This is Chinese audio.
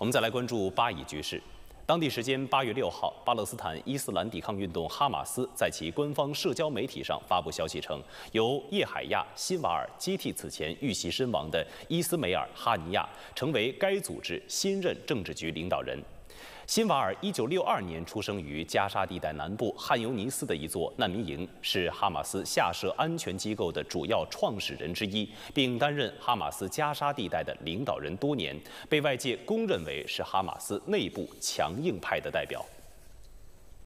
我们再来关注巴以局势。当地时间8月6号，巴勒斯坦伊斯兰抵抗运动（哈马斯）在其官方社交媒体上发布消息称，由叶海亚·辛瓦尔接替此前遇袭身亡的伊斯梅尔·哈尼亚，成为该组织新任政治局领导人。辛瓦尔1962年出生于加沙地带南部汉尤尼斯的一座难民营，是哈马斯下设安全机构的主要创始人之一，并担任哈马斯加沙地带的领导人多年，被外界公认为是哈马斯内部强硬派的代表。